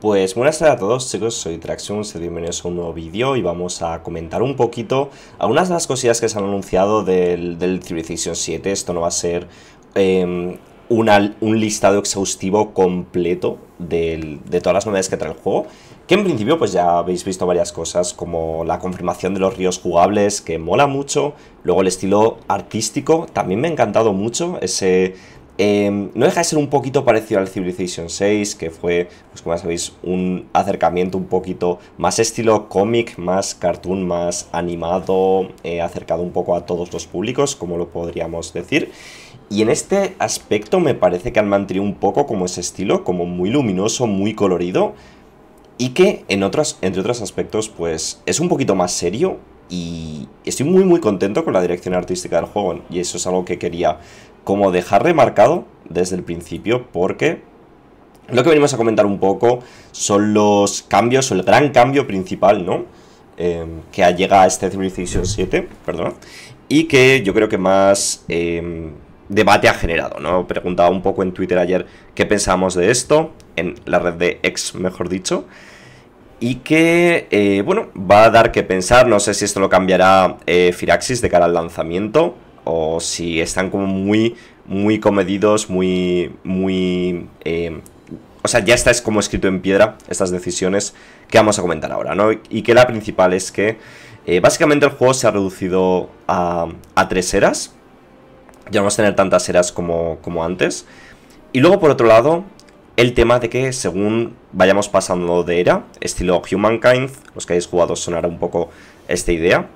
Pues buenas tardes a todos chicos, soy Traxion, bienvenidos a un nuevo vídeo y vamos a comentar un poquito algunas de las cosillas que se han anunciado del, del Civilization 7. Esto no va a ser em, un listado exhaustivo completo de todas las novedades que trae el juego, que en principio pues ya habéis visto varias cosas como la confirmación de los ríos jugables que mola mucho, luego el estilo artístico, también me ha encantado mucho ese Em, no deja de ser un poquito parecido al Civilization 6, que fue, pues como sabéis, un acercamiento un poquito más estilo cómic, más cartoon, más animado, eh, acercado un poco a todos los públicos, como lo podríamos decir. Y en este aspecto me parece que han mantenido un poco como ese estilo, como muy luminoso, muy colorido, y que en entre otros aspectos, pues es un poquito más serio, y estoy muy muy contento con la dirección artística del juego y eso es algo que quería como dejar remarcado desde el principio porque lo que venimos a comentar un poco son los cambios, o el gran cambio principal, ¿no? Em, que llega a este Civilization 7, perdón, y que yo creo que más em, debate ha generado, ¿no? Preguntaba un poco en Twitter ayer qué pensamos de esto, en la red de X mejor dicho, y que, eh, bueno, va a dar que pensar, no sé si esto lo cambiará eh, Firaxis de cara al lanzamiento, o si están como muy, muy comedidos, muy, muy... Eh, o sea, ya está como escrito en piedra estas decisiones que vamos a comentar ahora, ¿no? Y que la principal es que eh, básicamente el juego se ha reducido a, tres eras. Ya no vamos a tener tantas eras como, como antes. Y luego, por otro lado, el tema de que según vayamos pasando de era, estilo Humankind, los que hayáis jugado sonará un poco esta idea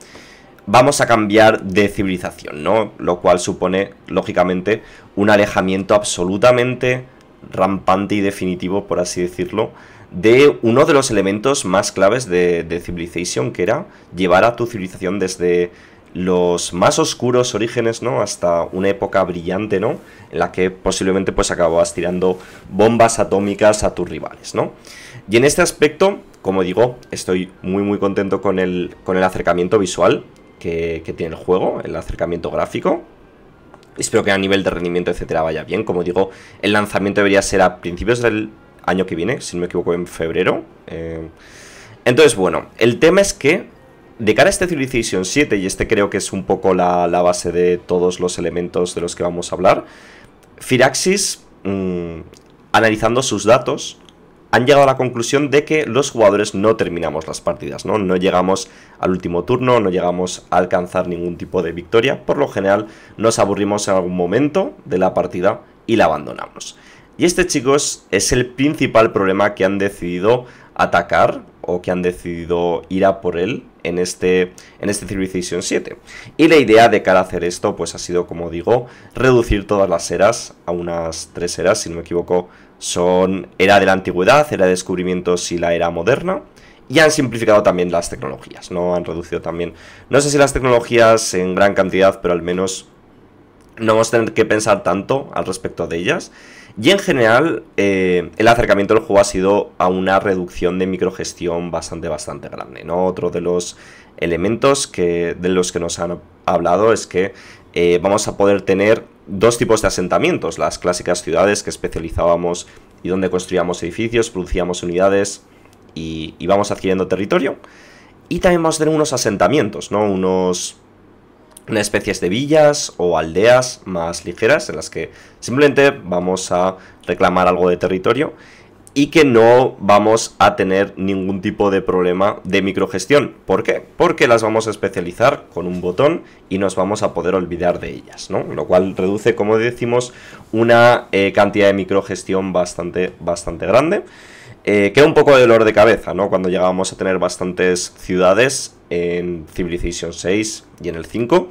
vamos a cambiar de civilización, ¿no? Lo cual supone, lógicamente, un alejamiento absolutamente rampante y definitivo, por así decirlo, de uno de los elementos más claves de, de Civilization, que era llevar a tu civilización desde los más oscuros orígenes, ¿no? Hasta una época brillante, ¿no? En la que posiblemente pues acababas tirando bombas atómicas a tus rivales, ¿no? Y en este aspecto, como digo, estoy muy muy contento con el, con el acercamiento visual que, tiene el juego, el acercamiento gráfico. Espero que a nivel de rendimiento, etcétera, vaya bien. Como digo, el lanzamiento debería ser a principios del año que viene, si no me equivoco, en febrero. Eh, entonces, bueno, el tema es que de cara a este Civilization 7, y este creo que es un poco la, base de todos los elementos de los que vamos a hablar, Firaxis, mm, analizando sus datos, han llegado a la conclusión de que los jugadores no terminamos las partidas, ¿no? No llegamos al último turno, no llegamos a alcanzar ningún tipo de victoria. Por lo general nos aburrimos en algún momento de la partida y la abandonamos. Y este, chicos, es el principal problema que han decidido atacar o que han decidido ir a por él en este, en este Civilization 7. Y la idea de cara a hacer esto, pues ha sido, como digo, reducir todas las eras a unas tres eras, si no me equivoco, son era de la antigüedad, era de descubrimientos y la era moderna. Y han simplificado también las tecnologías, ¿no? Han reducido también. No sé si las tecnologías en gran cantidad, pero al menos no vamos a tener que pensar tanto al respecto de ellas. Y en general, eh, el acercamiento del juego ha sido a una reducción de microgestión bastante, bastante grande. ¿no? Otro de los elementos que, de los que nos han hablado es que eh, vamos a poder tener dos tipos de asentamientos, las clásicas ciudades que especializábamos y donde construíamos edificios, producíamos unidades y íbamos adquiriendo territorio. Y también vamos a tener unos asentamientos, ¿no? Unos una especies de villas o aldeas más ligeras en las que simplemente vamos a reclamar algo de territorio y que no vamos a tener ningún tipo de problema de microgestión. ¿Por qué? Porque las vamos a especializar con un botón y nos vamos a poder olvidar de ellas, ¿no? Lo cual reduce, como decimos, una eh, cantidad de microgestión bastante, bastante grande. Eh, queda un poco de dolor de cabeza, ¿no? Cuando llegábamos a tener bastantes ciudades en Civilization 6 y en el 5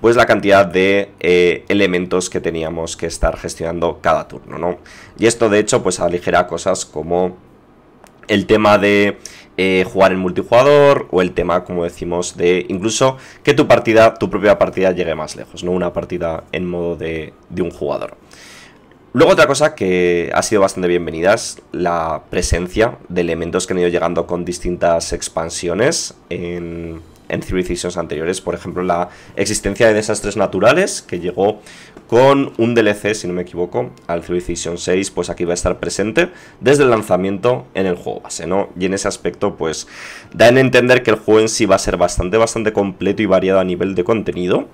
pues la cantidad de eh, elementos que teníamos que estar gestionando cada turno, ¿no? Y esto de hecho pues aligera cosas como el tema de eh, jugar en multijugador o el tema, como decimos, de incluso que tu partida, tu propia partida llegue más lejos, ¿no? Una partida en modo de, de un jugador. Luego otra cosa que ha sido bastante bienvenida es la presencia de elementos que han ido llegando con distintas expansiones en en Civilizations anteriores. Por ejemplo, la existencia de desastres naturales, que llegó con un DLC, si no me equivoco, al Civilization 6, pues aquí va a estar presente desde el lanzamiento en el juego base, ¿no? Y en ese aspecto, pues, da en entender que el juego en sí va a ser bastante, bastante completo y variado a nivel de contenido.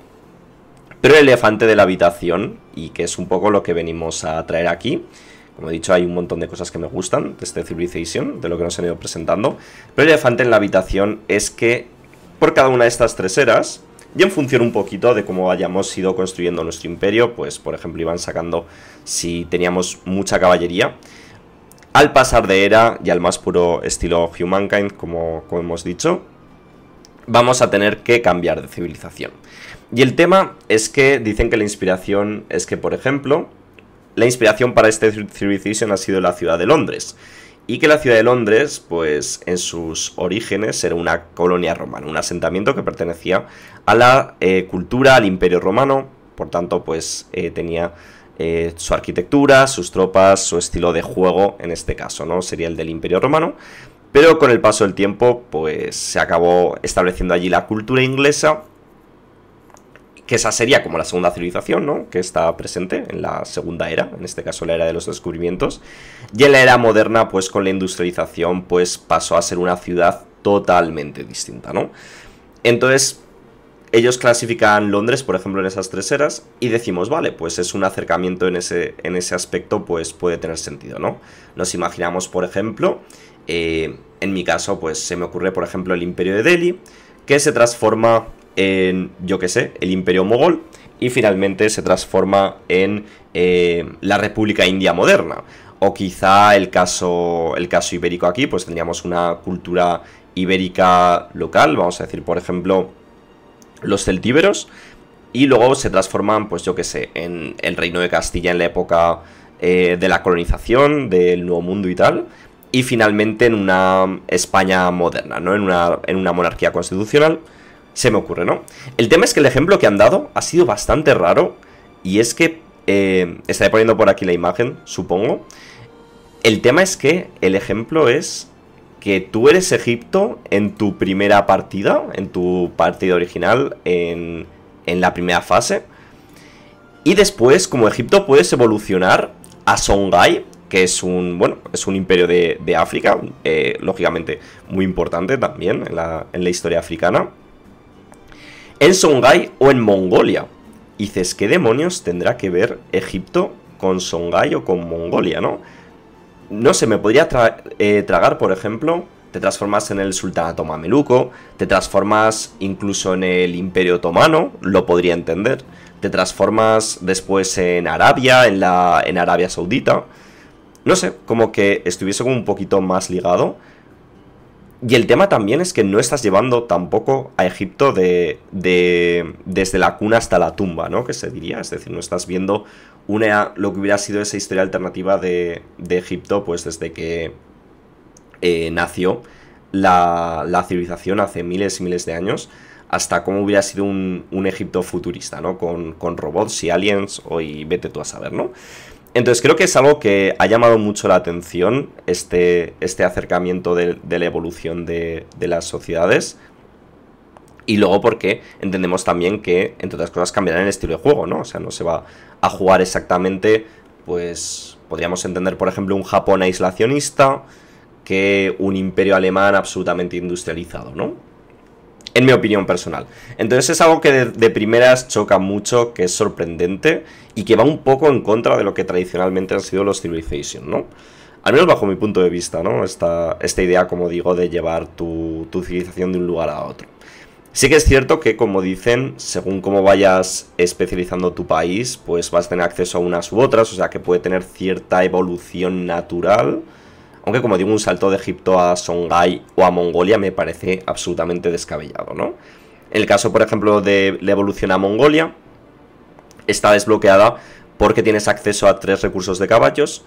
Pero el elefante de la habitación, y que es un poco lo que venimos a traer aquí, como he dicho, hay un montón de cosas que me gustan de este Civilization, de lo que nos han ido presentando. Pero el elefante en la habitación es que por cada una de estas tres eras, y en función un poquito de cómo hayamos ido construyendo nuestro imperio, pues por ejemplo iban sacando si teníamos mucha caballería, al pasar de era y al más puro estilo Humankind, como, como hemos dicho, vamos a tener que cambiar de civilización. Y el tema es que dicen que la inspiración es que, por ejemplo, la inspiración para este Civilization ha sido la ciudad de Londres y que la ciudad de Londres, pues en sus orígenes era una colonia romana, un asentamiento que pertenecía a la eh, cultura, al imperio romano, por tanto pues eh, tenía eh, su arquitectura, sus tropas, su estilo de juego, en este caso, ¿no? Sería el del imperio romano, pero con el paso del tiempo pues se acabó estableciendo allí la cultura inglesa que esa sería como la segunda civilización, ¿no? Que está presente en la segunda era, en este caso la era de los descubrimientos. Y en la era moderna, pues con la industrialización, pues pasó a ser una ciudad totalmente distinta, ¿no? Entonces, ellos clasifican Londres, por ejemplo, en esas tres eras y decimos, vale, pues es un acercamiento en ese, en ese aspecto, pues puede tener sentido, ¿no? Nos imaginamos, por ejemplo, eh, en mi caso, pues se me ocurre, por ejemplo, el imperio de Delhi, que se transforma en, yo qué sé, el Imperio Mogol y finalmente se transforma en eh, la República India moderna. O quizá el caso, el caso ibérico aquí, pues tendríamos una cultura ibérica local, vamos a decir, por ejemplo, los celtíberos, y luego se transforman, pues yo qué sé, en el reino de Castilla en la época eh, de la colonización, del Nuevo Mundo y tal, y finalmente en una España moderna, ¿no? En una, en una monarquía constitucional, se me ocurre, ¿no? El tema es que el ejemplo que han dado ha sido bastante raro y es que, eh, estaré poniendo por aquí la imagen, supongo. El tema es que el ejemplo es que tú eres Egipto en tu primera partida, en tu partida original, en, la primera fase. Y después, como Egipto, puedes evolucionar a Songhai, que es un, bueno, es un imperio de, África, eh, lógicamente muy importante también en la, en la historia africana en Songhai o en Mongolia. dices, ¿qué demonios tendrá que ver Egipto con Songhai o con Mongolia, no? No sé, me podría eh, tragar, por ejemplo, te transformas en el sultanato mameluco, te transformas incluso en el imperio otomano, lo podría entender, te transformas después en Arabia, en, la, en Arabia Saudita, no sé, como que estuviese como un poquito más ligado y el tema también es que no estás llevando tampoco a Egipto desde la cuna hasta la tumba, ¿no? Que se diría, es decir, no estás viendo una, lo que hubiera sido esa historia alternativa de, de Egipto, pues desde que eh, nació la, civilización hace miles y miles de años, hasta cómo hubiera sido un, un Egipto futurista, ¿no? Con, robots y aliens, hoy vete tú a saber, ¿no? Entonces creo que es algo que ha llamado mucho la atención, este, este acercamiento de, la evolución de, las sociedades, y luego porque entendemos también que, entre otras cosas, cambiará el estilo de juego, ¿no? O sea, no se va a jugar exactamente, pues podríamos entender, por ejemplo, un Japón aislacionista que un imperio alemán absolutamente industrializado, ¿no? en mi opinión personal. Entonces es algo que de, primeras choca mucho, que es sorprendente y que va un poco en contra de lo que tradicionalmente han sido los Civilization, ¿no? Al menos bajo mi punto de vista, ¿no? Esta, idea, como digo, de llevar tu, tu civilización de un lugar a otro. Sí que es cierto que, como dicen, según cómo vayas especializando tu país, pues vas a tener acceso a unas u otras, o sea que puede tener cierta evolución natural aunque como digo, un salto de Egipto a Songhai o a Mongolia me parece absolutamente descabellado, ¿no? el caso, por ejemplo, de la evolución a Mongolia, está desbloqueada porque tienes acceso a tres recursos de caballos.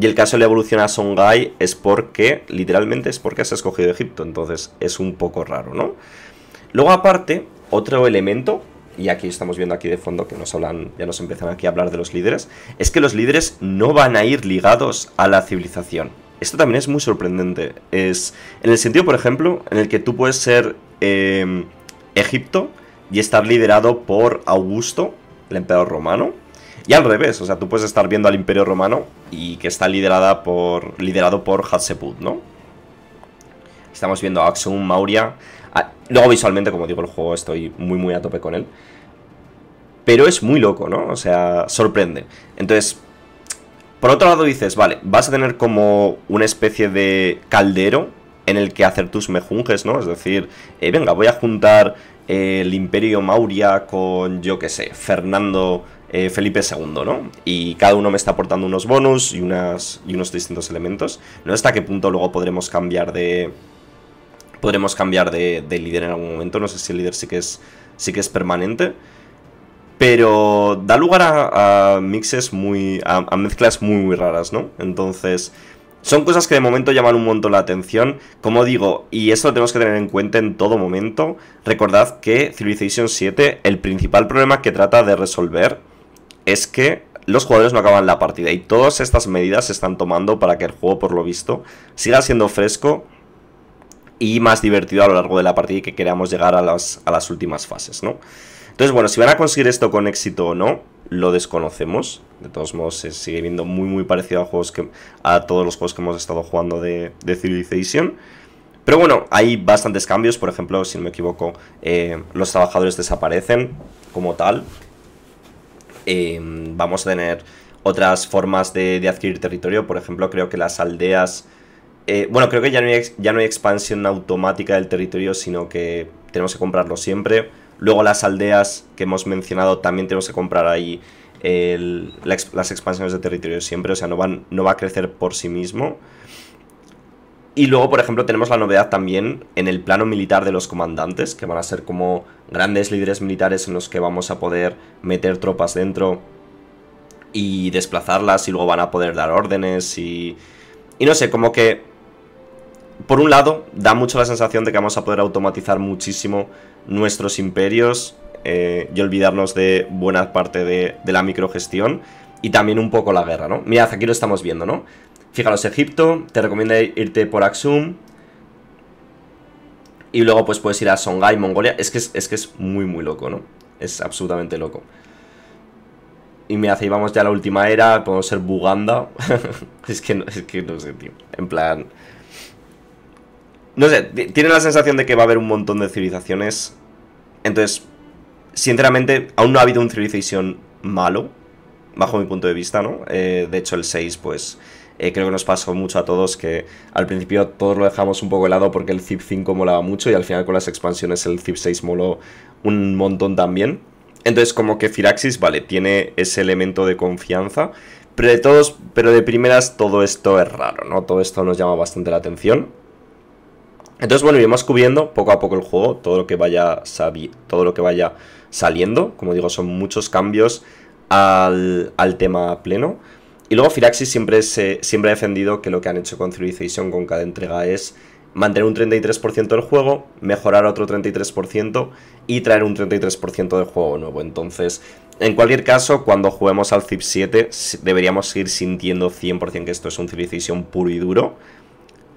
Y el caso de la evolución a Songhai es porque, literalmente, es porque has escogido Egipto. Entonces es un poco raro, ¿no? Luego, aparte, otro elemento, y aquí estamos viendo aquí de fondo que nos hablan, ya nos empiezan aquí a hablar de los líderes, es que los líderes no van a ir ligados a la civilización esto también es muy sorprendente. Es en el sentido, por ejemplo, en el que tú puedes ser em, Egipto y estar liderado por Augusto, el emperador romano. Y al revés, o sea, tú puedes estar viendo al Imperio Romano y que está liderada por, liderado por Hatshepsut, ¿no? Estamos viendo a Axum, Mauria. luego visualmente, como digo, el juego estoy muy muy a tope con él. Pero es muy loco, ¿no? O sea, sorprende. Entonces, por otro lado dices, vale, vas a tener como una especie de caldero en el que hacer tus mejunjes, ¿no? Es decir, eh, venga, voy a juntar el Imperio Mauria con, yo qué sé, Fernando eh, Felipe II, ¿no? Y cada uno me está aportando unos bonus y, unas, y unos distintos elementos. No hasta qué punto luego podremos cambiar de... Podremos cambiar de, líder en algún momento, no sé si el líder sí que es, sí que es permanente pero da lugar a, mixes muy. A, mezclas muy, muy raras, ¿no? Entonces. Son cosas que de momento llaman un montón la atención. Como digo, y eso lo tenemos que tener en cuenta en todo momento. Recordad que Civilization 7, el principal problema que trata de resolver es que los jugadores no acaban la partida. Y todas estas medidas se están tomando para que el juego, por lo visto, siga siendo fresco y más divertido a lo largo de la partida y que queramos llegar a las últimas fases, ¿no? Entonces, bueno, si van a conseguir esto con éxito o no, lo desconocemos. De todos modos, se sigue viendo muy, muy parecido a, juegos que, a todos los juegos que hemos estado jugando de, Civilization. Pero bueno, hay bastantes cambios. Por ejemplo, si no me equivoco, eh, los trabajadores desaparecen como tal. Em, vamos a tener otras formas de, adquirir territorio. Por ejemplo, creo que las aldeas... Eh, bueno, creo que ya ya no hay expansión automática del territorio, sino que tenemos que comprarlo siempre. Luego las aldeas que hemos mencionado también tenemos que comprar ahí las expansiones de territorio siempre, o sea, no, van, no va a crecer por sí mismo. Y luego, por ejemplo, tenemos la novedad también en el plano militar de los comandantes, que van a ser como grandes líderes militares en los que vamos a poder meter tropas dentro y desplazarlas y luego van a poder dar órdenes y... Y no sé, como que por un lado, da mucho la sensación de que vamos a poder automatizar muchísimo nuestros imperios eh, y olvidarnos de buena parte de, la microgestión y también un poco la guerra, ¿no? Mirad, aquí lo estamos viendo, ¿no? Fijaros, Egipto, te recomienda irte por Axum y luego pues puedes ir a Songhai, Mongolia. Es que es, que es muy, muy loco, ¿no? Es absolutamente loco. Y me hace, vamos ya a la última era, podemos ser Buganda. es, que es que no sé, tío. En plan, no sé, tiene la sensación de que va a haber un montón de civilizaciones. Entonces, sinceramente, aún no ha habido un Civilization malo, bajo mi punto de vista, ¿no? Eh, de hecho, el 6, pues, eh, creo que nos pasó mucho a todos que al principio todos lo dejamos un poco helado porque el Zip 5 molaba mucho y al final con las expansiones el Zip 6 moló un montón también. Entonces, como que Firaxis, vale, tiene ese elemento de confianza, pero de todos, pero de primeras todo esto es raro, ¿no? Todo esto nos llama bastante la atención. Entonces, bueno, iremos cubriendo poco a poco el juego, todo lo que vaya, todo lo que vaya saliendo. Como digo, son muchos cambios al, tema pleno. Y luego Firaxis siempre, se, siempre ha defendido que lo que han hecho con Civilization con cada entrega es mantener un 33% del juego, mejorar otro 33% y traer un 33% del juego nuevo. Entonces, en cualquier caso, cuando juguemos al Zip 7 deberíamos seguir sintiendo 100% que esto es un Civilization puro y duro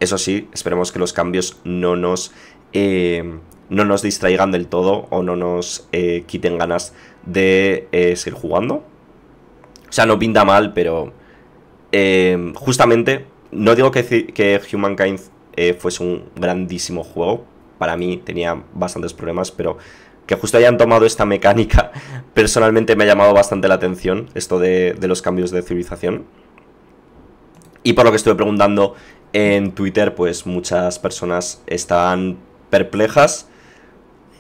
eso sí, esperemos que los cambios no nos, eh, no nos distraigan del todo o no nos eh, quiten ganas de eh, seguir jugando. O sea, no pinta mal, pero justamente no digo que, que Humankind fuese un grandísimo juego. Para mí tenía bastantes problemas, pero que justo hayan tomado esta mecánica personalmente me ha llamado bastante la atención, esto de los cambios de civilización. Y por lo que estuve preguntando en Twitter, pues muchas personas están perplejas,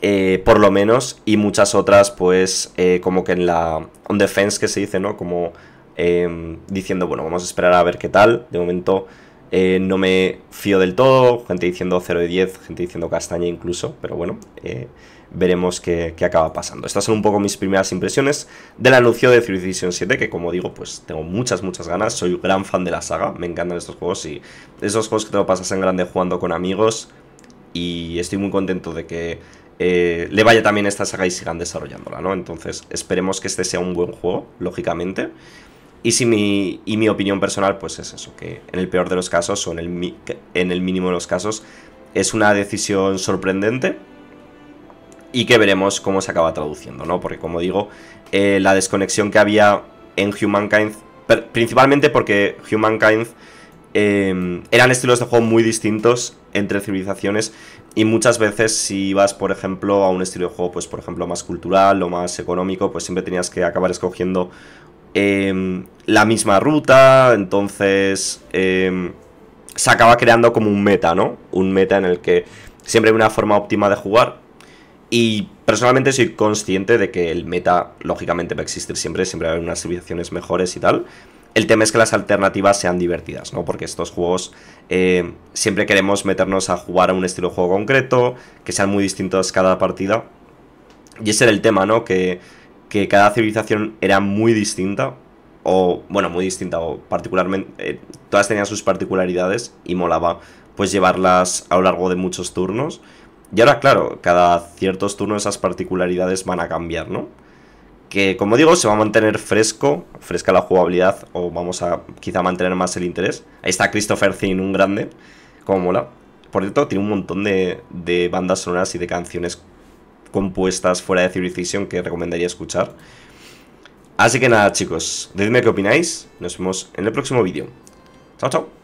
eh, por lo menos, y muchas otras, pues, eh, como que en la. on defense que se dice, ¿no? Como em, diciendo, bueno, vamos a esperar a ver qué tal. De momento eh, no me fío del todo. Gente diciendo 0 de 10, gente diciendo castaña incluso, pero bueno veremos qué, acaba pasando. Estas son un poco mis primeras impresiones del anuncio de Civilization Division 7, que como digo, pues tengo muchas, muchas ganas, soy gran fan de la saga, me encantan estos juegos y esos juegos que te lo pasas en grande jugando con amigos y estoy muy contento de que eh, le vaya también esta saga y sigan desarrollándola, ¿no? Entonces esperemos que este sea un buen juego, lógicamente. Y, si mi, mi opinión personal, pues es eso, que en el peor de los casos, o en el mínimo de los casos, es una decisión sorprendente, y que veremos cómo se acaba traduciendo, ¿no? Porque como digo, eh, la desconexión que había en Humankind, principalmente porque Humankind em, eran estilos de juego muy distintos entre civilizaciones y muchas veces si vas, por ejemplo, a un estilo de juego, pues por ejemplo, más cultural o más económico, pues siempre tenías que acabar escogiendo em, la misma ruta, entonces em, se acaba creando como un meta, ¿no? Un meta en el que siempre hay una forma óptima de jugar y personalmente soy consciente de que el meta, lógicamente, va a existir siempre, siempre va a haber unas civilizaciones mejores y tal. El tema es que las alternativas sean divertidas, ¿no? Porque estos juegos eh, siempre queremos meternos a jugar a un estilo de juego concreto, que sean muy distintos cada partida. Y ese era el tema, ¿no? Que, cada civilización era muy distinta, o bueno, muy distinta, o particularmente, eh, todas tenían sus particularidades y molaba pues llevarlas a lo largo de muchos turnos. Y ahora, claro, cada ciertos turnos esas particularidades van a cambiar, ¿no? Que, como digo, se va a mantener fresco, fresca la jugabilidad, o vamos a quizá mantener más el interés. Ahí está Christopher Zinn, un grande, como mola. Por cierto, tiene un montón de, bandas sonoras y de canciones compuestas fuera de Civilization que recomendaría escuchar. Así que nada, chicos, decidme qué opináis. Nos vemos en el próximo vídeo. Chao, chao.